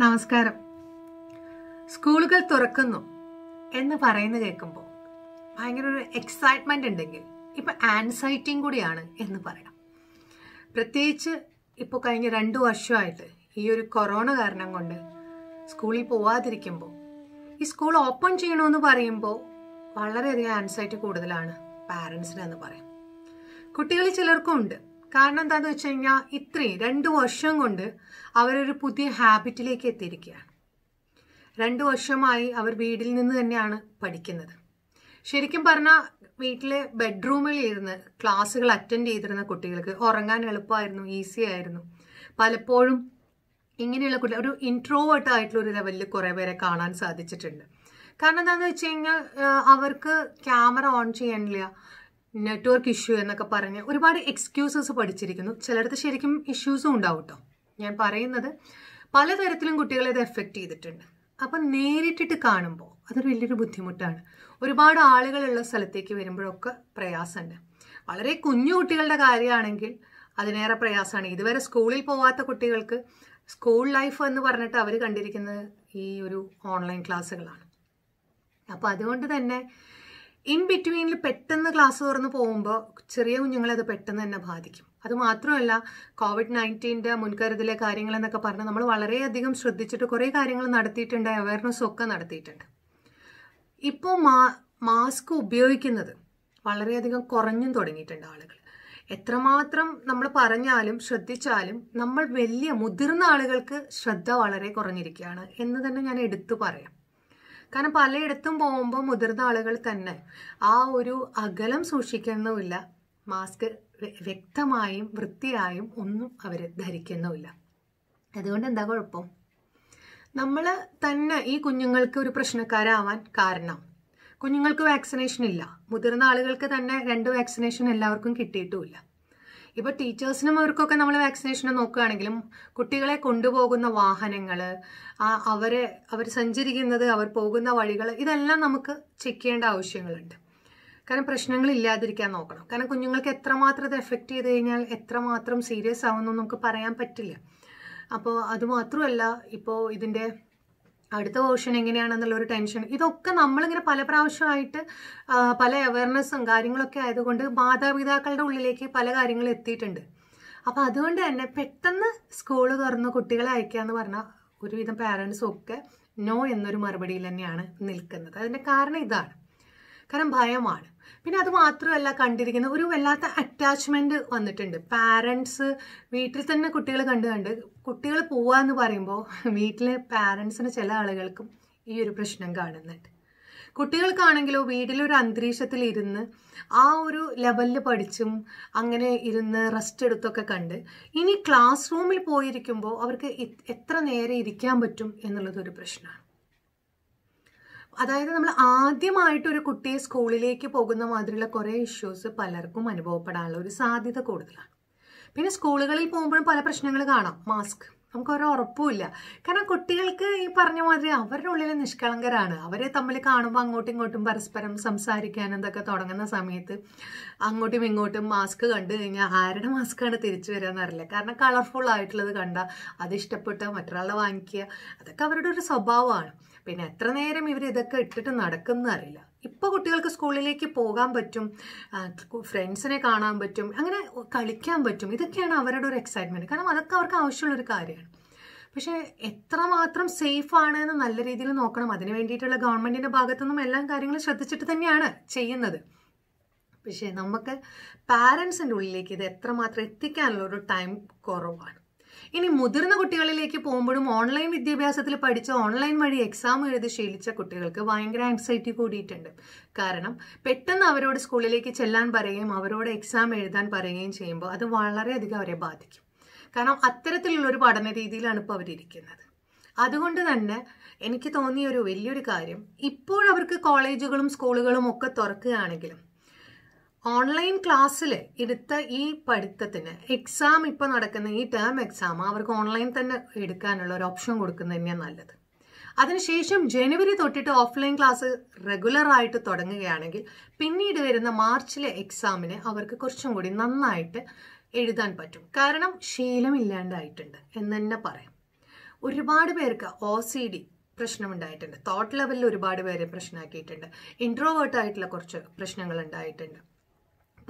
നമസ്കാരം സ്കൂളുകൾ തുറക്കുന്നു എന്ന് പറയുന്ന കേൾക്കുമ്പോൾ ഭയങ്കര ഒരു എക്സൈറ്റ്മെൻ്റ് ഉണ്ടെങ്കിൽ ഇപ്പം ആൻസൈറ്റിയും കൂടിയാണ് എന്ന് പറയാം പ്രത്യേകിച്ച് ഇപ്പോൾ കഴിഞ്ഞ രണ്ട് വർഷമായിട്ട് ഈ ഒരു കൊറോണ കാരണം കൊണ്ട് സ്കൂളിൽ പോവാതിരിക്കുമ്പോൾ ഈ സ്കൂൾ ഓപ്പൺ ചെയ്യണമെന്ന് പറയുമ്പോൾ വളരെയധികം ആൻസൈറ്റി കൂടുതലാണ് പാരൻസിനെന്ന് പറയാം കുട്ടികളിൽ ചിലർക്കും ഉണ്ട് കാരണം എന്താണെന്ന് വെച്ച് കഴിഞ്ഞാൽ ഇത്രയും രണ്ട് വർഷം കൊണ്ട് അവരൊരു പുതിയ ഹാബിറ്റിലേക്ക് എത്തിയിരിക്കുകയാണ് രണ്ട് വർഷമായി അവർ വീട്ടിൽ നിന്ന് തന്നെയാണ് പഠിക്കുന്നത് ശരിക്കും പറഞ്ഞാൽ വീട്ടിലെ ബെഡ്റൂമിൽ ഇരുന്ന് ക്ലാസ്സുകൾ അറ്റൻഡ് ചെയ്തിരുന്ന കുട്ടികൾക്ക് ഉറങ്ങാൻ എളുപ്പമായിരുന്നു ഈസി ആയിരുന്നു പലപ്പോഴും ഇങ്ങനെയുള്ള കുട്ടികൾ ഒരു ഇൻട്രോവേർട്ട് ആയിട്ടുള്ള ഒരു ലെവലിൽ കുറേ പേരെ കാണാൻ സാധിച്ചിട്ടുണ്ട് കാരണം എന്താണെന്ന് വെച്ച് കഴിഞ്ഞാൽ അവർക്ക് ക്യാമറ ഓൺ ചെയ്യാനില്ല നെറ്റ്വർക്ക് ഇഷ്യൂ എന്നൊക്കെ പറഞ്ഞ് ഒരുപാട് എക്സ്ക്യൂസസ് പഠിച്ചിരിക്കുന്നു ചിലയിടത്ത് ശരിക്കും ഇഷ്യൂസും ഉണ്ടാവും കേട്ടോ ഞാൻ പറയുന്നത് പലതരത്തിലും കുട്ടികളെ ഇത് എഫക്റ്റ് ചെയ്തിട്ടുണ്ട് അപ്പം നേരിട്ടിട്ട് കാണുമ്പോൾ അതൊരു വലിയൊരു ബുദ്ധിമുട്ടാണ് ഒരുപാട് ആളുകളുള്ള സ്ഥലത്തേക്ക് വരുമ്പോഴൊക്കെ പ്രയാസമുണ്ട് വളരെ കുഞ്ഞു കുട്ടികളുടെ കാര്യമാണെങ്കിൽ അതിനേറെ പ്രയാസമാണ് ഇതുവരെ സ്കൂളിൽ പോവാത്ത കുട്ടികൾക്ക് സ്കൂൾ ലൈഫ് എന്ന് പറഞ്ഞിട്ട് അവർ കണ്ടിരിക്കുന്നത് ഈ ഒരു ഓൺലൈൻ ക്ലാസ്സുകളാണ് അപ്പോൾ അതുകൊണ്ട് തന്നെ ഇൻ ബിറ്റ്വീനിൽ പെട്ടെന്ന് ക്ലാസ് തുറന്ന് പോകുമ്പോൾ ചെറിയ കുഞ്ഞുങ്ങളെ അത് പെട്ടെന്ന് തന്നെ ബാധിക്കും അത് മാത്രമല്ല കോവിഡ് നയൻറ്റീൻ്റെ മുൻകരുതലെ കാര്യങ്ങളെന്നൊക്കെ പറഞ്ഞ് നമ്മൾ വളരെയധികം ശ്രദ്ധിച്ചിട്ട് കുറേ കാര്യങ്ങൾ നടത്തിയിട്ടുണ്ട് അവയർനെസ് ഒക്കെ നടത്തിയിട്ടുണ്ട് ഇപ്പോൾ മാ മാസ്ക് ഉപയോഗിക്കുന്നത് വളരെയധികം കുറഞ്ഞും തുടങ്ങിയിട്ടുണ്ട് ആളുകൾ എത്രമാത്രം നമ്മൾ പറഞ്ഞാലും ശ്രദ്ധിച്ചാലും നമ്മൾ വലിയ മുതിർന്ന ആളുകൾക്ക് ശ്രദ്ധ വളരെ കുറഞ്ഞിരിക്കുകയാണ് എന്ന് തന്നെ ഞാൻ എടുത്തു പറയാം കാരണം പലയിടത്തും പോകുമ്പോൾ മുതിർന്ന ആളുകൾ തന്നെ ആ ഒരു അകലം സൂക്ഷിക്കുന്നുമില്ല മാസ്ക് വ്യക്തമായും വൃത്തിയായും ഒന്നും അവർ ധരിക്കുന്നുമില്ല അതുകൊണ്ട് എന്താ കുഴപ്പം നമ്മൾ തന്നെ ഈ കുഞ്ഞുങ്ങൾക്ക് ഒരു പ്രശ്നക്കാരാവാൻ കാരണം കുഞ്ഞുങ്ങൾക്ക് വാക്സിനേഷൻ ഇല്ല മുതിർന്ന ആളുകൾക്ക് തന്നെ രണ്ട് വാക്സിനേഷൻ എല്ലാവർക്കും കിട്ടിയിട്ടുമില്ല ഇപ്പോൾ ടീച്ചേഴ്സിനും അവർക്കൊക്കെ നമ്മൾ വാക്സിനേഷൻ നോക്കുകയാണെങ്കിലും കുട്ടികളെ കൊണ്ടുപോകുന്ന വാഹനങ്ങൾ അവരെ അവർ സഞ്ചരിക്കുന്നത് അവർ പോകുന്ന വഴികൾ ഇതെല്ലാം നമുക്ക് ചെക്ക് ചെയ്യേണ്ട ആവശ്യങ്ങളുണ്ട് കാരണം പ്രശ്നങ്ങൾ ഇല്ലാതിരിക്കാൻ നോക്കണം കാരണം കുഞ്ഞുങ്ങൾക്ക് എത്രമാത്രം ഇത് എഫക്ട് ചെയ്ത് കഴിഞ്ഞാൽ എത്രമാത്രം സീരിയസ് ആവുമെന്ന് നമുക്ക് പറയാൻ പറ്റില്ല അപ്പോൾ അതുമാത്രമല്ല ഇപ്പോൾ ഇതിൻ്റെ അടുത്ത എങ്ങനെയാണെന്നുള്ള ഒരു ടെൻഷൻ ഇതൊക്കെ നമ്മളിങ്ങനെ പല പ്രാവശ്യമായിട്ട് പല അവയർനെസ്സും കാര്യങ്ങളൊക്കെ ആയതുകൊണ്ട് മാതാപിതാക്കളുടെ ഉള്ളിലേക്ക് പല കാര്യങ്ങളും എത്തിയിട്ടുണ്ട് അപ്പോൾ അതുകൊണ്ട് തന്നെ പെട്ടെന്ന് സ്കൂൾ തുറന്ന് കുട്ടികളെ അയക്കുക എന്ന് പറഞ്ഞാൽ ഒരുവിധം പാരൻസും ഒക്കെ നോ എന്നൊരു മറുപടിയിൽ തന്നെയാണ് നിൽക്കുന്നത് അതിൻ്റെ കാരണം ഇതാണ് കാരണം ഭയമാണ് പിന്നെ അത് മാത്രമല്ല കണ്ടിരിക്കുന്ന ഒരു വല്ലാത്ത അറ്റാച്ച്മെൻറ്റ് വന്നിട്ടുണ്ട് പാരൻസ് വീട്ടിൽ തന്നെ കുട്ടികൾ കണ്ട് കണ്ട് കുട്ടികൾ പോവുക എന്ന് പറയുമ്പോൾ വീട്ടിലെ പാരൻസിന് ചില ആളുകൾക്കും ഈ ഒരു പ്രശ്നം കാണുന്നുണ്ട് കുട്ടികൾക്കാണെങ്കിലോ വീട്ടിലൊരു അന്തരീക്ഷത്തിൽ ഇരുന്ന് ആ ഒരു ലെവലിൽ പഠിച്ചും അങ്ങനെ ഇരുന്ന് റെസ്റ്റ് എടുത്തൊക്കെ കണ്ട് ഇനി ക്ലാസ് റൂമിൽ പോയിരിക്കുമ്പോൾ അവർക്ക് എത്ര നേരെ ഇരിക്കാൻ പറ്റും എന്നുള്ളതൊരു പ്രശ്നമാണ് അതായത് നമ്മൾ ആദ്യമായിട്ട് ഒരു കുട്ടിയെ സ്കൂളിലേക്ക് പോകുന്ന മാതിരിയുള്ള കുറേ ഇഷ്യൂസ് പലർക്കും അനുഭവപ്പെടാനുള്ള ഒരു സാധ്യത കൂടുതലാണ് പിന്നെ സ്കൂളുകളിൽ പോകുമ്പോഴും പല പ്രശ്നങ്ങൾ കാണാം മാസ്ക് നമുക്കൊരു ഉറപ്പുമില്ല കാരണം കുട്ടികൾക്ക് ഈ പറഞ്ഞ മാതിരി അവരുടെ ഉള്ളിൽ നിഷ്കളങ്കരാണ് അവരെ തമ്മിൽ കാണുമ്പോൾ അങ്ങോട്ടും ഇങ്ങോട്ടും പരസ്പരം സംസാരിക്കാൻ എന്തൊക്കെ തുടങ്ങുന്ന സമയത്ത് അങ്ങോട്ടും ഇങ്ങോട്ടും മാസ്ക് കണ്ടു കഴിഞ്ഞാൽ ആരുടെ മാസ്കാണ് തിരിച്ചു വരാമെന്നറിയില്ല കാരണം കളർഫുൾ ആയിട്ടുള്ളത് കണ്ട അത് ഇഷ്ടപ്പെട്ട മറ്റൊരാളെ വാങ്ങിക്കുക അതൊക്കെ അവരുടെ ഒരു സ്വഭാവമാണ് പിന്നെ എത്ര നേരം ഇവർ ഇതൊക്കെ ഇട്ടിട്ട് അറിയില്ല ഇപ്പോൾ കുട്ടികൾക്ക് സ്കൂളിലേക്ക് പോകാൻ പറ്റും ഫ്രണ്ട്സിനെ കാണാൻ പറ്റും അങ്ങനെ കളിക്കാൻ പറ്റും ഇതൊക്കെയാണ് അവരുടെ ഒരു എക്സൈറ്റ്മെൻറ്റ് കാരണം അതൊക്കെ അവർക്ക് ആവശ്യമുള്ളൊരു കാര്യമാണ് പക്ഷേ എത്രമാത്രം സേഫ് ആണ് എന്ന് നല്ല രീതിയിൽ നോക്കണം അതിന് വേണ്ടിയിട്ടുള്ള ഗവൺമെൻറ്റിൻ്റെ ഭാഗത്തുനിന്നും എല്ലാ കാര്യങ്ങളും ശ്രദ്ധിച്ചിട്ട് തന്നെയാണ് ചെയ്യുന്നത് പക്ഷേ നമുക്ക് പാരൻസിൻ്റെ ഉള്ളിലേക്ക് ഇത് എത്രമാത്രം എത്തിക്കാനുള്ള ഒരു ടൈം കുറവാണ് ഇനി മുതിർന്ന കുട്ടികളിലേക്ക് പോകുമ്പോഴും ഓൺലൈൻ വിദ്യാഭ്യാസത്തിൽ പഠിച്ച ഓൺലൈൻ വഴി എക്സാം എഴുതി ശീലിച്ച കുട്ടികൾക്ക് ഭയങ്കര ആൻസൈറ്റി കൂടിയിട്ടുണ്ട് കാരണം പെട്ടെന്ന് അവരോട് സ്കൂളിലേക്ക് ചെല്ലാൻ പറയുകയും അവരോട് എക്സാം എഴുതാൻ പറയുകയും ചെയ്യുമ്പോൾ അത് വളരെയധികം അവരെ ബാധിക്കും കാരണം അത്തരത്തിലുള്ള ഒരു പഠന രീതിയിലാണ് ഇപ്പോൾ അവരിയ്ക്കുന്നത് അതുകൊണ്ട് തന്നെ എനിക്ക് തോന്നിയ ഒരു വലിയൊരു കാര്യം ഇപ്പോഴവർക്ക് കോളേജുകളും സ്കൂളുകളും ഒക്കെ തുറക്കുകയാണെങ്കിലും ഓൺലൈൻ ക്ലാസ്സിൽ എടുത്ത ഈ പഠിത്തത്തിന് എക്സാം ഇപ്പോൾ നടക്കുന്ന ഈ ടേം എക്സാം അവർക്ക് ഓൺലൈൻ തന്നെ എടുക്കാനുള്ള ഒരു ഓപ്ഷൻ കൊടുക്കുന്നത് തന്നെയാണ് നല്ലത് അതിനുശേഷം ജനുവരി തൊട്ടിട്ട് ഓഫ്ലൈൻ ക്ലാസ് റെഗുലർ ആയിട്ട് തുടങ്ങുകയാണെങ്കിൽ പിന്നീട് വരുന്ന മാർച്ചിലെ എക്സാമിന് അവർക്ക് കുറച്ചും കൂടി നന്നായിട്ട് എഴുതാൻ പറ്റും കാരണം ശീലമില്ലാണ്ടായിട്ടുണ്ട് എന്ന് തന്നെ പറയാം ഒരുപാട് പേർക്ക് ഒ സി ഡി പ്രശ്നമുണ്ടായിട്ടുണ്ട് തോട്ട് ലെവലിൽ ഒരുപാട് പേരെ പ്രശ്നമാക്കിയിട്ടുണ്ട് ഇൻട്രോവേർട്ട് ആയിട്ടുള്ള കുറച്ച് പ്രശ്നങ്ങൾ ഉണ്ടായിട്ടുണ്ട്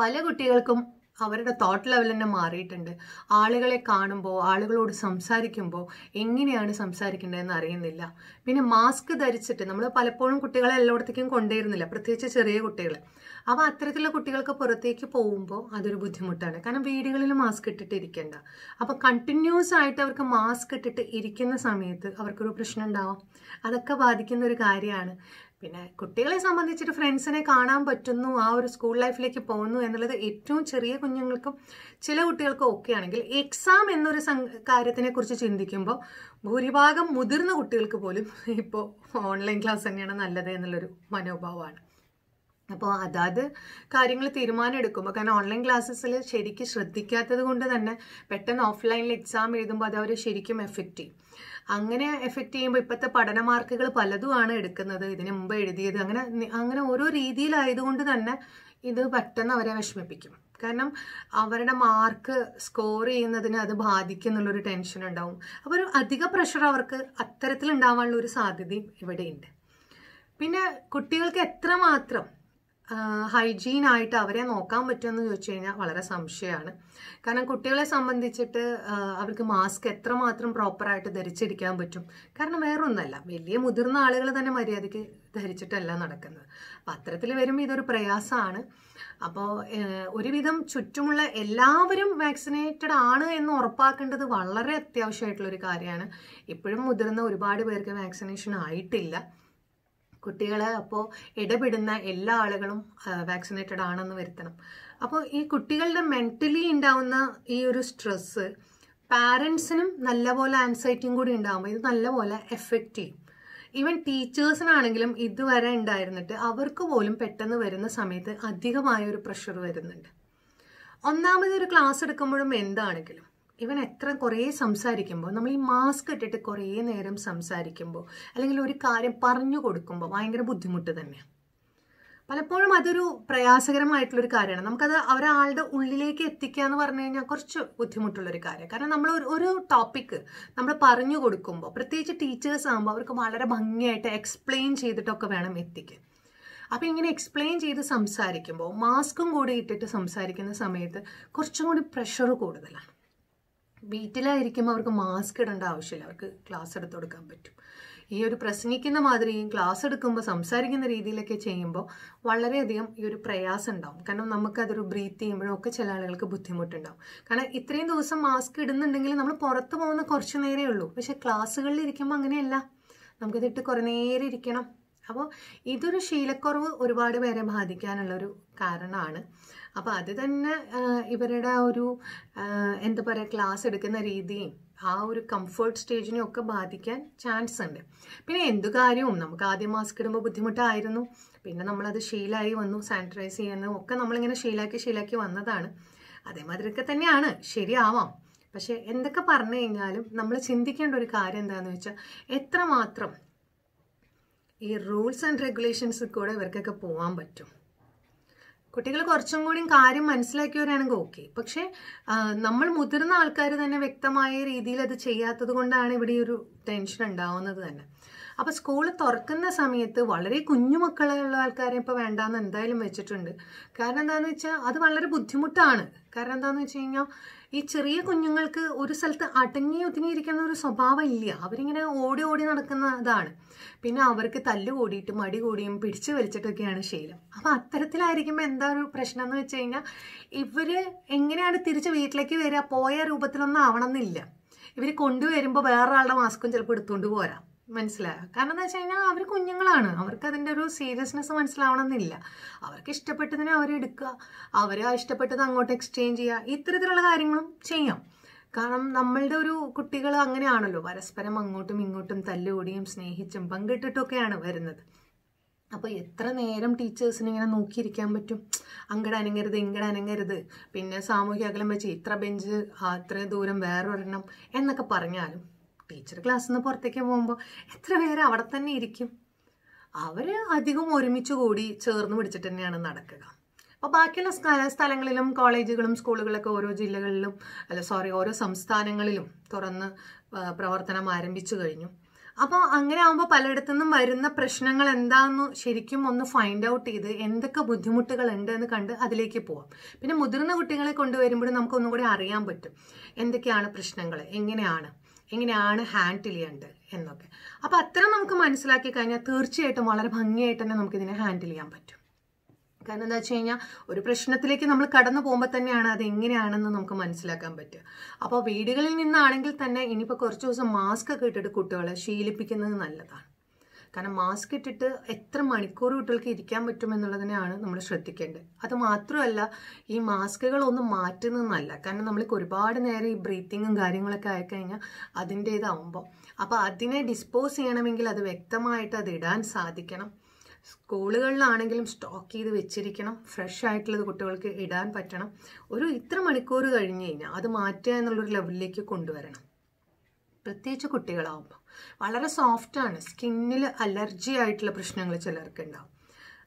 പല കുട്ടികൾക്കും അവരുടെ തോട്ട് ലെവൽ തന്നെ മാറിയിട്ടുണ്ട് ആളുകളെ കാണുമ്പോൾ ആളുകളോട് സംസാരിക്കുമ്പോൾ എങ്ങനെയാണ് സംസാരിക്കേണ്ടതെന്ന് അറിയുന്നില്ല പിന്നെ മാസ്ക് ധരിച്ചിട്ട് നമ്മൾ പലപ്പോഴും കുട്ടികളെ എല്ലായിടത്തേക്കും കൊണ്ടുവരുന്നില്ല പ്രത്യേകിച്ച് ചെറിയ കുട്ടികൾ അപ്പോൾ അത്തരത്തിലുള്ള കുട്ടികൾക്ക് പുറത്തേക്ക് പോകുമ്പോൾ അതൊരു ബുദ്ധിമുട്ടാണ് കാരണം വീടുകളിൽ മാസ്ക് ഇട്ടിട്ട് ഇരിക്കേണ്ട അപ്പോൾ കണ്ടിന്യൂസ് ആയിട്ട് അവർക്ക് മാസ്ക് ഇട്ടിട്ട് ഇരിക്കുന്ന സമയത്ത് അവർക്കൊരു പ്രശ്നം ഉണ്ടാവും അതൊക്കെ ബാധിക്കുന്ന ഒരു കാര്യമാണ് പിന്നെ കുട്ടികളെ സംബന്ധിച്ചിട്ട് ഫ്രണ്ട്സിനെ കാണാൻ പറ്റുന്നു ആ ഒരു സ്കൂൾ ലൈഫിലേക്ക് പോകുന്നു എന്നുള്ളത് ഏറ്റവും ചെറിയ കുഞ്ഞുങ്ങൾക്കും ചില കുട്ടികൾക്കും ഒക്കെ ആണെങ്കിൽ എക്സാം എന്നൊരു കാര്യത്തിനെ കുറിച്ച് ചിന്തിക്കുമ്പോൾ ഭൂരിഭാഗം മുതിർന്ന കുട്ടികൾക്ക് പോലും ഇപ്പോൾ ഓൺലൈൻ ക്ലാസ് തന്നെയാണ് നല്ലത് എന്നുള്ളൊരു മനോഭാവമാണ് അപ്പോൾ അതാത് കാര്യങ്ങൾ തീരുമാനമെടുക്കുമ്പോൾ കാരണം ഓൺലൈൻ ക്ലാസ്സസിൽ ശരിക്കും ശ്രദ്ധിക്കാത്തത് കൊണ്ട് തന്നെ പെട്ടെന്ന് ഓഫ്ലൈനിൽ എക്സാം എഴുതുമ്പോൾ അത് അവർ ശരിക്കും എഫക്റ്റ് ചെയ്യും അങ്ങനെ എഫക്റ്റ് ചെയ്യുമ്പോൾ ഇപ്പോഴത്തെ പഠന മാർക്കുകൾ പലതുമാണ് എടുക്കുന്നത് ഇതിന് മുമ്പ് എഴുതിയത് അങ്ങനെ അങ്ങനെ ഓരോ രീതിയിലായതുകൊണ്ട് തന്നെ ഇത് പെട്ടെന്ന് അവരെ വിഷമിപ്പിക്കും കാരണം അവരുടെ മാർക്ക് സ്കോർ ചെയ്യുന്നതിനെ അത് എന്നുള്ളൊരു ടെൻഷൻ ഉണ്ടാവും അപ്പോൾ ഒരു അധിക പ്രഷർ അവർക്ക് അത്തരത്തിൽ ഉണ്ടാവാനുള്ള ഒരു സാധ്യതയും ഇവിടെയുണ്ട് പിന്നെ കുട്ടികൾക്ക് എത്രമാത്രം ഹൈജീൻ ആയിട്ട് അവരെ നോക്കാൻ പറ്റുമെന്ന് ചോദിച്ചു കഴിഞ്ഞാൽ വളരെ സംശയമാണ് കാരണം കുട്ടികളെ സംബന്ധിച്ചിട്ട് അവർക്ക് മാസ്ക് എത്രമാത്രം പ്രോപ്പറായിട്ട് ധരിച്ചിരിക്കാൻ പറ്റും കാരണം വേറൊന്നല്ല വലിയ മുതിർന്ന ആളുകൾ തന്നെ മര്യാദയ്ക്ക് ധരിച്ചിട്ടല്ല നടക്കുന്നത് അപ്പം അത്തരത്തിൽ വരുമ്പോൾ ഇതൊരു പ്രയാസമാണ് അപ്പോൾ ഒരുവിധം ചുറ്റുമുള്ള എല്ലാവരും വാക്സിനേറ്റഡ് ആണ് എന്ന് ഉറപ്പാക്കേണ്ടത് വളരെ അത്യാവശ്യമായിട്ടുള്ളൊരു കാര്യമാണ് ഇപ്പോഴും മുതിർന്ന ഒരുപാട് പേർക്ക് വാക്സിനേഷൻ ആയിട്ടില്ല കുട്ടികൾ അപ്പോൾ ഇടപെടുന്ന എല്ലാ ആളുകളും വാക്സിനേറ്റഡ് ആണെന്ന് വരുത്തണം അപ്പോൾ ഈ കുട്ടികളുടെ മെൻ്റലി ഉണ്ടാവുന്ന ഈ ഒരു സ്ട്രെസ്സ് പാരൻസിനും നല്ലപോലെ ആൻസൈറ്റിയും കൂടി ഉണ്ടാകുമ്പോൾ ഇത് നല്ലപോലെ എഫക്റ്റ് ചെയ്യും ഈവൻ ടീച്ചേഴ്സിനാണെങ്കിലും ഇതുവരെ ഉണ്ടായിരുന്നിട്ട് അവർക്ക് പോലും പെട്ടെന്ന് വരുന്ന സമയത്ത് അധികമായ ഒരു പ്രഷർ വരുന്നുണ്ട് ഒന്നാമത് ഒരു ക്ലാസ് എടുക്കുമ്പോഴും എന്താണെങ്കിലും ഇവൻ എത്ര കുറേ സംസാരിക്കുമ്പോൾ നമ്മൾ ഈ മാസ്ക് ഇട്ടിട്ട് കുറേ നേരം സംസാരിക്കുമ്പോൾ അല്ലെങ്കിൽ ഒരു കാര്യം പറഞ്ഞു കൊടുക്കുമ്പോൾ ഭയങ്കര ബുദ്ധിമുട്ട് തന്നെയാണ് പലപ്പോഴും അതൊരു പ്രയാസകരമായിട്ടുള്ളൊരു കാര്യമാണ് നമുക്കത് ഒരാളുടെ ഉള്ളിലേക്ക് എത്തിക്കുക എന്ന് പറഞ്ഞു കഴിഞ്ഞാൽ കുറച്ച് ബുദ്ധിമുട്ടുള്ളൊരു കാര്യം കാരണം നമ്മൾ ഒരു ടോപ്പിക്ക് നമ്മൾ പറഞ്ഞു കൊടുക്കുമ്പോൾ പ്രത്യേകിച്ച് ടീച്ചേഴ്സ് ആകുമ്പോൾ അവർക്ക് വളരെ ഭംഗിയായിട്ട് എക്സ്പ്ലെയിൻ ചെയ്തിട്ടൊക്കെ വേണം എത്തിക്കാൻ അപ്പം ഇങ്ങനെ എക്സ്പ്ലെയിൻ ചെയ്ത് സംസാരിക്കുമ്പോൾ മാസ്കും കൂടി ഇട്ടിട്ട് സംസാരിക്കുന്ന സമയത്ത് കുറച്ചും കൂടി പ്രഷർ കൂടുതലാണ് വീട്ടിലായിരിക്കുമ്പോൾ അവർക്ക് മാസ്ക് ഇടേണ്ട ആവശ്യമില്ല അവർക്ക് ക്ലാസ് എടുത്തു കൊടുക്കാൻ പറ്റും ഈ ഒരു പ്രസംഗിക്കുന്ന മാതിരിയും ക്ലാസ് എടുക്കുമ്പോൾ സംസാരിക്കുന്ന രീതിയിലൊക്കെ ചെയ്യുമ്പോൾ വളരെയധികം ഈ ഒരു പ്രയാസം ഉണ്ടാവും കാരണം നമുക്കതൊരു ബ്രീത്ത് ചെയ്യുമ്പോഴും ഒക്കെ ചില ആളുകൾക്ക് ബുദ്ധിമുട്ടുണ്ടാവും കാരണം ഇത്രയും ദിവസം മാസ്ക് ഇടുന്നുണ്ടെങ്കിൽ നമ്മൾ പുറത്ത് പോകുന്ന കുറച്ച് നേരമേ ഉള്ളൂ പക്ഷേ ക്ലാസ്സുകളിൽ ഇരിക്കുമ്പോൾ അങ്ങനെയല്ല നമുക്കിതിട്ട് കുറേ നേരം ഇരിക്കണം അപ്പോൾ ഇതൊരു ശീലക്കുറവ് ഒരുപാട് പേരെ ബാധിക്കാനുള്ളൊരു കാരണമാണ് അപ്പോൾ അത് തന്നെ ഇവരുടെ ഒരു എന്താ പറയുക ക്ലാസ് എടുക്കുന്ന രീതിയും ആ ഒരു കംഫർട്ട് സ്റ്റേജിനെ ഒക്കെ ബാധിക്കാൻ ചാൻസ് ഉണ്ട് പിന്നെ എന്തു കാര്യവും നമുക്ക് ആദ്യം മാസ്ക് ഇടുമ്പോൾ ബുദ്ധിമുട്ടായിരുന്നു പിന്നെ നമ്മളത് ശീലായി വന്നു സാനിറ്റൈസ് ചെയ്യുന്നു ഒക്കെ നമ്മളിങ്ങനെ ശീലാക്കി ശീലാക്കി വന്നതാണ് അതേമാതിരിയൊക്കെ തന്നെയാണ് ശരിയാവാം പക്ഷേ എന്തൊക്കെ പറഞ്ഞു കഴിഞ്ഞാലും നമ്മൾ ചിന്തിക്കേണ്ട ഒരു കാര്യം എന്താണെന്ന് വെച്ചാൽ എത്രമാത്രം ഈ റൂൾസ് ആൻഡ് റെഗുലേഷൻസിൽ കൂടെ ഇവർക്കൊക്കെ പോകാൻ പറ്റും കുട്ടികൾ കുറച്ചും കൂടി കാര്യം മനസ്സിലാക്കിയവരാണെങ്കിൽ ഓക്കെ പക്ഷേ നമ്മൾ മുതിർന്ന ആൾക്കാർ തന്നെ വ്യക്തമായ രീതിയിൽ അത് ചെയ്യാത്തത് കൊണ്ടാണ് ഇവിടെ ഒരു ടെൻഷൻ ഉണ്ടാവുന്നത് തന്നെ അപ്പോൾ സ്കൂൾ തുറക്കുന്ന സമയത്ത് വളരെ കുഞ്ഞു മക്കളുള്ള ആൾക്കാരെ ഇപ്പൊ വേണ്ടാന്ന് എന്തായാലും വെച്ചിട്ടുണ്ട് കാരണം എന്താന്ന് വെച്ചാൽ അത് വളരെ ബുദ്ധിമുട്ടാണ് കാരണം എന്താന്ന് വെച്ച് കഴിഞ്ഞാൽ ഈ ചെറിയ കുഞ്ഞുങ്ങൾക്ക് ഒരു സ്ഥലത്ത് അടങ്ങി ഒതുങ്ങിയിരിക്കുന്ന ഒരു സ്വഭാവം ഇല്ല അവരിങ്ങനെ ഓടി ഓടി നടക്കുന്ന പിന്നെ അവർക്ക് തല്ല് കൂടിയിട്ടും മടി കൂടിയും പിടിച്ചു വലിച്ചിട്ടൊക്കെയാണ് ശീലം അപ്പോൾ അത്തരത്തിലായിരിക്കുമ്പോൾ എന്താ ഒരു പ്രശ്നം എന്ന് വെച്ച് കഴിഞ്ഞാൽ ഇവർ എങ്ങനെയാണ് തിരിച്ച് വീട്ടിലേക്ക് വരിക പോയ രൂപത്തിലൊന്നും ആവണം എന്നില്ല ഇവർ കൊണ്ടുവരുമ്പോൾ വേറൊരാളുടെ മാസ്കും ചിലപ്പോൾ എടുത്തുകൊണ്ട് പോരാം മനസ്സിലായോ കാരണം എന്താ വെച്ച് കഴിഞ്ഞാൽ അവർ കുഞ്ഞുങ്ങളാണ് അവർക്ക് അതിൻ്റെ ഒരു സീരിയസ്നെസ് മനസ്സിലാവണമെന്നില്ല അവർക്ക് ഇഷ്ടപ്പെട്ടതിനെ അവരെടുക്കുക അവർ ആ ഇഷ്ടപ്പെട്ടത് അങ്ങോട്ട് എക്സ്ചേഞ്ച് ചെയ്യുക ഇത്തരത്തിലുള്ള കാര്യങ്ങളും ചെയ്യാം കാരണം നമ്മളുടെ ഒരു കുട്ടികൾ അങ്ങനെയാണല്ലോ പരസ്പരം അങ്ങോട്ടും ഇങ്ങോട്ടും തല്ലുകൂടിയും സ്നേഹിച്ചും പങ്കിട്ടിട്ടൊക്കെയാണ് വരുന്നത് അപ്പോൾ എത്ര നേരം ടീച്ചേഴ്സിന് ഇങ്ങനെ നോക്കിയിരിക്കാൻ പറ്റും അങ്ങട അനങ്ങരുത് ഇങ്ങട അനങ്ങരുത് പിന്നെ സാമൂഹ്യ അകലം വെച്ച് ഇത്ര ബെഞ്ച് അത്രയും ദൂരം വേറൊരെണ്ണം എന്നൊക്കെ പറഞ്ഞാലും ടീച്ചർ ക്ലാസ്സിൽ നിന്ന് പുറത്തേക്ക് പോകുമ്പോൾ എത്ര പേര് അവിടെ തന്നെ ഇരിക്കും അവർ അധികം ഒരുമിച്ച് കൂടി ചേർന്ന് പിടിച്ചിട്ട് തന്നെയാണ് നടക്കുക അപ്പോൾ ബാക്കിയുള്ള സ്ഥലങ്ങളിലും കോളേജുകളും സ്കൂളുകളൊക്കെ ഓരോ ജില്ലകളിലും അല്ല സോറി ഓരോ സംസ്ഥാനങ്ങളിലും തുറന്ന് പ്രവർത്തനം ആരംഭിച്ചു കഴിഞ്ഞു അപ്പോൾ അങ്ങനെ ആകുമ്പോൾ പലയിടത്തുനിന്നും വരുന്ന പ്രശ്നങ്ങൾ എന്താന്ന് ശരിക്കും ഒന്ന് ഫൈൻഡ് ഔട്ട് ചെയ്ത് എന്തൊക്കെ ബുദ്ധിമുട്ടുകൾ ഉണ്ട് എന്ന് കണ്ട് അതിലേക്ക് പോവാം പിന്നെ മുതിർന്ന കുട്ടികളെ കൊണ്ടുവരുമ്പോഴും നമുക്കൊന്നും കൂടി അറിയാൻ പറ്റും എന്തൊക്കെയാണ് പ്രശ്നങ്ങൾ എങ്ങനെയാണ് എങ്ങനെയാണ് ഹാൻഡിൽ ചെയ്യേണ്ടത് എന്നൊക്കെ അപ്പോൾ അത്ര നമുക്ക് മനസ്സിലാക്കി കഴിഞ്ഞാൽ തീർച്ചയായിട്ടും വളരെ ഭംഗിയായിട്ട് തന്നെ നമുക്കിതിനെ ഹാൻഡിൽ ചെയ്യാൻ പറ്റും കാരണം എന്താ വെച്ച് കഴിഞ്ഞാൽ ഒരു പ്രശ്നത്തിലേക്ക് നമ്മൾ കടന്നു പോകുമ്പോൾ തന്നെയാണ് അത് എങ്ങനെയാണെന്ന് നമുക്ക് മനസ്സിലാക്കാൻ പറ്റുക അപ്പോൾ വീടുകളിൽ നിന്നാണെങ്കിൽ തന്നെ ഇനിയിപ്പോൾ കുറച്ച് ദിവസം മാസ്ക് ഒക്കെ ഇട്ടിട്ട് കുട്ടികളെ ശീലിപ്പിക്കുന്നത് നല്ലതാണ് കാരണം മാസ്ക് ഇട്ടിട്ട് എത്ര മണിക്കൂർ കുട്ടികൾക്ക് ഇരിക്കാൻ പറ്റുമെന്നുള്ളതിനെയാണ് നമ്മൾ ശ്രദ്ധിക്കേണ്ടത് അത് മാത്രമല്ല ഈ മാസ്കുകൾ ഒന്ന് മാറ്റുന്നതല്ല കാരണം നമ്മൾക്ക് ഒരുപാട് നേരം ഈ ബ്രീത്തിങ്ങും കാര്യങ്ങളൊക്കെ ആയിക്കഴിഞ്ഞാൽ അതിൻ്റേതാവുമ്പോൾ അപ്പോൾ അതിനെ ഡിസ്പോസ് ചെയ്യണമെങ്കിൽ അത് വ്യക്തമായിട്ട് അത് ഇടാൻ സാധിക്കണം സ്കൂളുകളിലാണെങ്കിലും സ്റ്റോക്ക് ചെയ്ത് വെച്ചിരിക്കണം ഫ്രഷ് ആയിട്ടുള്ളത് കുട്ടികൾക്ക് ഇടാൻ പറ്റണം ഒരു ഇത്ര മണിക്കൂർ കഴിഞ്ഞ് കഴിഞ്ഞാൽ അത് മാറ്റുക എന്നുള്ളൊരു ലെവലിലേക്ക് കൊണ്ടുവരണം പ്രത്യേകിച്ച് കുട്ടികളാവുമ്പോൾ വളരെ സോഫ്റ്റാണ് സ്കിന്നിൽ അലർജി ആയിട്ടുള്ള പ്രശ്നങ്ങൾ ചിലർക്ക് ഉണ്ടാവും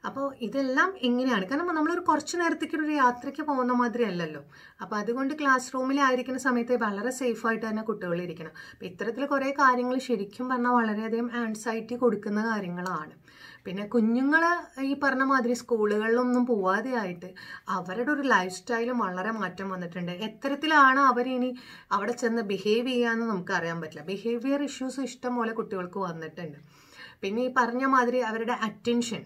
അപ്പോൾ ഇതെല്ലാം എങ്ങനെയാണ് കാരണം നമ്മളൊരു കുറച്ച് നേരത്തേക്കൊരു ഒരു യാത്രയ്ക്ക് പോകുന്ന മാതിരി അല്ലല്ലോ അപ്പോൾ അതുകൊണ്ട് ക്ലാസ് റൂമിലായിരിക്കുന്ന സമയത്ത് വളരെ സേഫായിട്ട് തന്നെ കുട്ടികൾ ഇരിക്കണം അപ്പോൾ ഇത്തരത്തിൽ കുറേ കാര്യങ്ങൾ ശരിക്കും പറഞ്ഞാൽ വളരെയധികം ആൻസൈറ്റി കൊടുക്കുന്ന കാര്യങ്ങളാണ് പിന്നെ കുഞ്ഞുങ്ങൾ ഈ പറഞ്ഞ മാതിരി സ്കൂളുകളിലൊന്നും പോവാതെ ആയിട്ട് അവരുടെ ഒരു ലൈഫ് സ്റ്റൈലും വളരെ മാറ്റം വന്നിട്ടുണ്ട് എത്തരത്തിലാണ് അവരിനി അവിടെ ചെന്ന് ബിഹേവ് ചെയ്യാന്ന് നമുക്ക് അറിയാൻ പറ്റില്ല ബിഹേവിയർ ഇഷ്യൂസ് പോലെ കുട്ടികൾക്ക് വന്നിട്ടുണ്ട് പിന്നെ ഈ പറഞ്ഞ മാതിരി അവരുടെ അറ്റൻഷൻ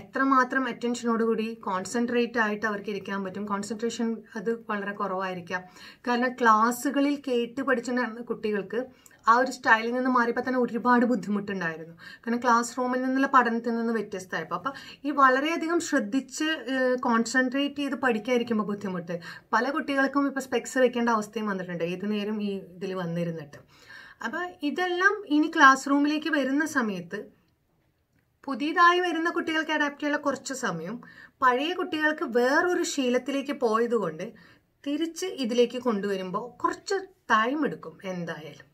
എത്രമാത്രം അറ്റൻഷനോടുകൂടി കോൺസെൻട്രേറ്റ് ആയിട്ട് അവർക്ക് ഇരിക്കാൻ പറ്റും കോൺസെൻട്രേഷൻ അത് വളരെ കുറവായിരിക്കാം കാരണം ക്ലാസ്സുകളിൽ കേട്ട് പഠിച്ചിട്ടുണ്ടായിരുന്ന കുട്ടികൾക്ക് ആ ഒരു സ്റ്റൈലിൽ നിന്ന് മാറിയപ്പോൾ തന്നെ ഒരുപാട് ബുദ്ധിമുട്ടുണ്ടായിരുന്നു കാരണം ക്ലാസ് റൂമിൽ നിന്നുള്ള പഠനത്തിൽ നിന്ന് വ്യത്യസ്തമായപ്പോൾ അപ്പം ഈ വളരെയധികം ശ്രദ്ധിച്ച് കോൺസെൻട്രേറ്റ് ചെയ്ത് പഠിക്കാതിരിക്കുമ്പോൾ ബുദ്ധിമുട്ട് പല കുട്ടികൾക്കും ഇപ്പോൾ സ്പെക്സ് വെക്കേണ്ട അവസ്ഥയും വന്നിട്ടുണ്ട് ഏത് നേരം ഈ ഇതിൽ വന്നിരുന്നിട്ട് അപ്പോൾ ഇതെല്ലാം ഇനി ക്ലാസ് റൂമിലേക്ക് വരുന്ന സമയത്ത് പുതിയതായി വരുന്ന കുട്ടികൾക്ക് അഡാപ്റ്റ് ചെയ്യാൻ കുറച്ച് സമയം പഴയ കുട്ടികൾക്ക് വേറൊരു ശീലത്തിലേക്ക് പോയതുകൊണ്ട് തിരിച്ച് ഇതിലേക്ക് കൊണ്ടുവരുമ്പോൾ കുറച്ച് ടൈം എടുക്കും എന്തായാലും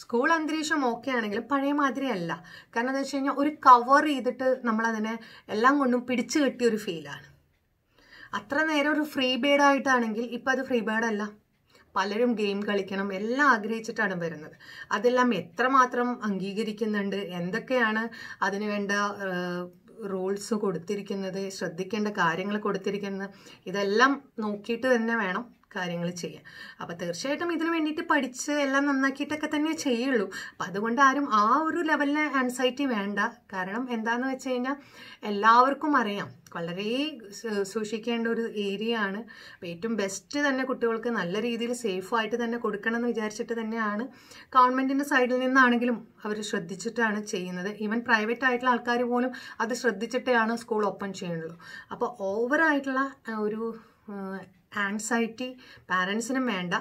സ്കൂൾ അന്തരീക്ഷം ഓക്കെ ആണെങ്കിലും പഴയ മാതിരി അല്ല കാരണം എന്താ വെച്ച് കഴിഞ്ഞാൽ ഒരു കവർ ചെയ്തിട്ട് നമ്മളതിനെ എല്ലാം കൊണ്ടും പിടിച്ചു കെട്ടിയ ഒരു ഫീലാണ് അത്ര നേരം ഒരു ഫ്രീ ബേഡ് ആയിട്ടാണെങ്കിൽ ഇപ്പം അത് ഫ്രീ ബേഡ് അല്ല പലരും ഗെയിം കളിക്കണം എല്ലാം ആഗ്രഹിച്ചിട്ടാണ് വരുന്നത് അതെല്ലാം എത്രമാത്രം അംഗീകരിക്കുന്നുണ്ട് എന്തൊക്കെയാണ് അതിനുവേണ്ട റൂൾസ് കൊടുത്തിരിക്കുന്നത് ശ്രദ്ധിക്കേണ്ട കാര്യങ്ങൾ കൊടുത്തിരിക്കുന്നത് ഇതെല്ലാം നോക്കിയിട്ട് തന്നെ വേണം കാര്യങ്ങൾ ചെയ്യാം അപ്പോൾ തീർച്ചയായിട്ടും ഇതിന് വേണ്ടിയിട്ട് പഠിച്ച് എല്ലാം നന്നാക്കിയിട്ടൊക്കെ തന്നെ ചെയ്യുള്ളൂ അപ്പം അതുകൊണ്ട് ആരും ആ ഒരു ലെവലിലെ ആൻസൈറ്റി വേണ്ട കാരണം എന്താന്ന് വെച്ച് കഴിഞ്ഞാൽ എല്ലാവർക്കും അറിയാം വളരെ സൂക്ഷിക്കേണ്ട ഒരു ഏരിയ ആണ് ഏറ്റവും ബെസ്റ്റ് തന്നെ കുട്ടികൾക്ക് നല്ല രീതിയിൽ സേഫായിട്ട് തന്നെ കൊടുക്കണം എന്ന് വിചാരിച്ചിട്ട് തന്നെയാണ് ഗവൺമെൻറ്റിൻ്റെ സൈഡിൽ നിന്നാണെങ്കിലും അവർ ശ്രദ്ധിച്ചിട്ടാണ് ചെയ്യുന്നത് ഈവൻ പ്രൈവറ്റ് ആയിട്ടുള്ള ആൾക്കാർ പോലും അത് ശ്രദ്ധിച്ചിട്ടാണ് സ്കൂൾ ഓപ്പൺ ചെയ്യുന്നുള്ളൂ അപ്പോൾ ഓവറായിട്ടുള്ള ഒരു ആൻസൈറ്റി പാരൻസിനും വേണ്ട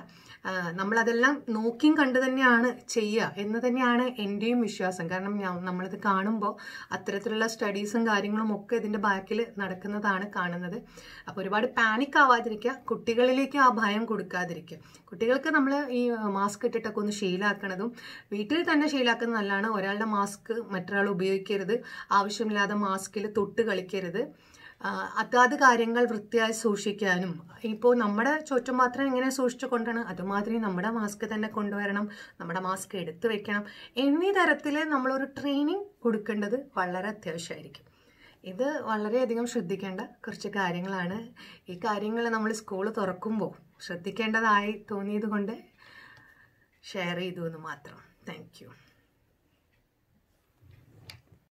നമ്മളതെല്ലാം നോക്കിയും കണ്ട് തന്നെയാണ് ചെയ്യുക എന്ന് തന്നെയാണ് എൻ്റെയും വിശ്വാസം കാരണം ഞാൻ നമ്മളിത് കാണുമ്പോൾ അത്തരത്തിലുള്ള സ്റ്റഡീസും കാര്യങ്ങളും ഒക്കെ ഇതിൻ്റെ ബാക്കിൽ നടക്കുന്നതാണ് കാണുന്നത് അപ്പോൾ ഒരുപാട് പാനിക് ആവാതിരിക്കുക കുട്ടികളിലേക്ക് ആ ഭയം കൊടുക്കാതിരിക്കുക കുട്ടികൾക്ക് നമ്മൾ ഈ മാസ്ക് ഇട്ടിട്ടൊക്കെ ഒന്ന് ശീലാക്കണതും വീട്ടിൽ തന്നെ ശീലാക്കുന്നത് നല്ലതാണ് ഒരാളുടെ മാസ്ക് മറ്റൊരാൾ ഉപയോഗിക്കരുത് ആവശ്യമില്ലാതെ മാസ്കിൽ തൊട്ട് കളിക്കരുത് അതാത് കാര്യങ്ങൾ വൃത്തിയായി സൂക്ഷിക്കാനും ഇപ്പോൾ നമ്മുടെ ചുറ്റും മാത്രം എങ്ങനെ സൂക്ഷിച്ചു കൊണ്ടാണ് അതുമാതിരി നമ്മുടെ മാസ്ക് തന്നെ കൊണ്ടുവരണം നമ്മുടെ മാസ്ക് എടുത്തു വെക്കണം എന്നീ തരത്തിൽ നമ്മളൊരു ട്രെയിനിങ് കൊടുക്കേണ്ടത് വളരെ അത്യാവശ്യമായിരിക്കും ഇത് വളരെയധികം ശ്രദ്ധിക്കേണ്ട കുറച്ച് കാര്യങ്ങളാണ് ഈ കാര്യങ്ങൾ നമ്മൾ സ്കൂൾ തുറക്കുമ്പോൾ ശ്രദ്ധിക്കേണ്ടതായി തോന്നിയത് കൊണ്ട് ഷെയർ ചെയ്തു എന്ന് മാത്രം താങ്ക്